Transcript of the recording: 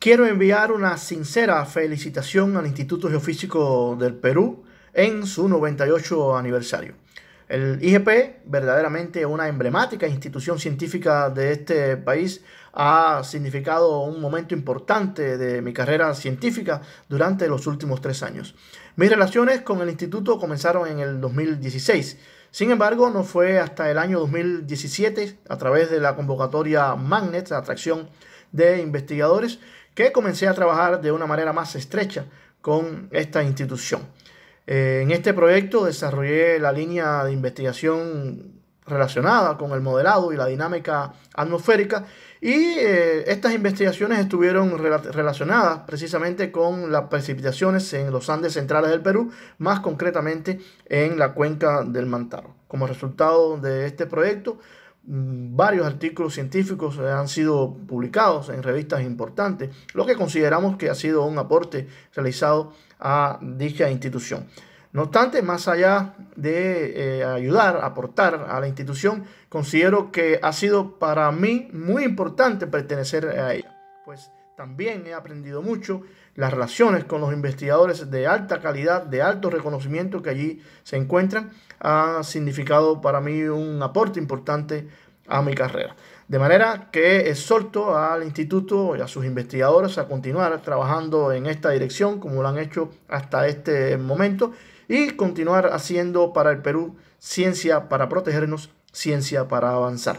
Quiero enviar una sincera felicitación al Instituto Geofísico del Perú en su 98 aniversario. El IGP, verdaderamente una emblemática institución científica de este país, ha significado un momento importante de mi carrera científica durante los últimos tres años. Mis relaciones con el instituto comenzaron en el 2016. Sin embargo, no fue hasta el año 2017, a través de la convocatoria Magnet, atracción de investigadores, que comencé a trabajar de una manera más estrecha con esta institución. Eh, en este proyecto desarrollé la línea de investigación relacionada con el modelado y la dinámica atmosférica y eh, estas investigaciones estuvieron relacionadas precisamente con las precipitaciones en los Andes centrales del Perú, más concretamente en la cuenca del Mantaro. Como resultado de este proyecto, Mm, varios artículos científicos eh, han sido publicados en revistas importantes, lo que consideramos que ha sido un aporte realizado a dicha institución. No obstante, más allá de eh, ayudar, aportar a la institución, considero que ha sido para mí muy importante pertenecer a ella, pues también he aprendido mucho las relaciones con los investigadores de alta calidad, de alto reconocimiento que allí se encuentran, ha significado para mí un aporte importante a mi carrera. De manera que exhorto al instituto y a sus investigadores a continuar trabajando en esta dirección como lo han hecho hasta este momento y continuar haciendo para el Perú ciencia para protegernos, ciencia para avanzar.